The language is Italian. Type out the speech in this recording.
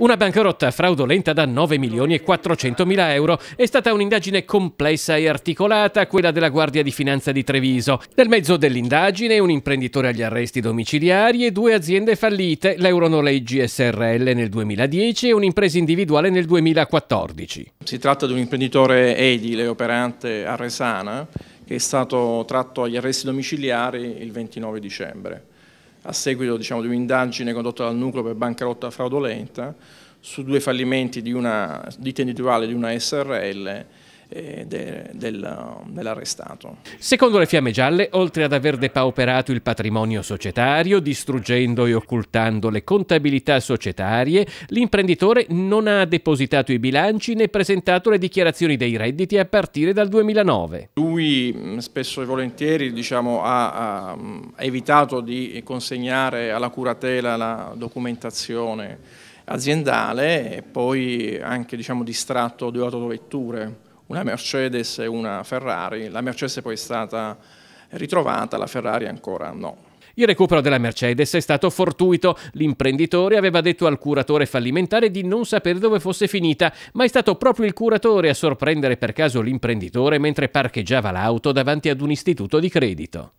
Una bancarotta fraudolenta da 9 milioni e 400 mila euro è stata un'indagine complessa e articolata, quella della Guardia di Finanza di Treviso. Nel mezzo dell'indagine un imprenditore agli arresti domiciliari e due aziende fallite, l'Euronoleggi SRL nel 2010 e un'impresa individuale nel 2014. Si tratta di un imprenditore edile operante a Resana che è stato tratto agli arresti domiciliari il 29 dicembre a seguito diciamo, di un'indagine condotta dal nucleo per bancarotta fraudolenta su due fallimenti di, una, di tenitoriale di una SRL eh, de, del, dell'arrestato. Secondo le Fiamme Gialle, oltre ad aver depauperato il patrimonio societario, distruggendo e occultando le contabilità societarie, l'imprenditore non ha depositato i bilanci né presentato le dichiarazioni dei redditi a partire dal 2009. Lui mm, spesso e volentieri diciamo, ha, ha mm, evitato di consegnare alla curatela la documentazione aziendale e poi anche diciamo, distratto due autovetture una Mercedes e una Ferrari, la Mercedes è poi stata ritrovata, la Ferrari ancora no. Il recupero della Mercedes è stato fortuito. L'imprenditore aveva detto al curatore fallimentare di non sapere dove fosse finita, ma è stato proprio il curatore a sorprendere per caso l'imprenditore mentre parcheggiava l'auto davanti ad un istituto di credito.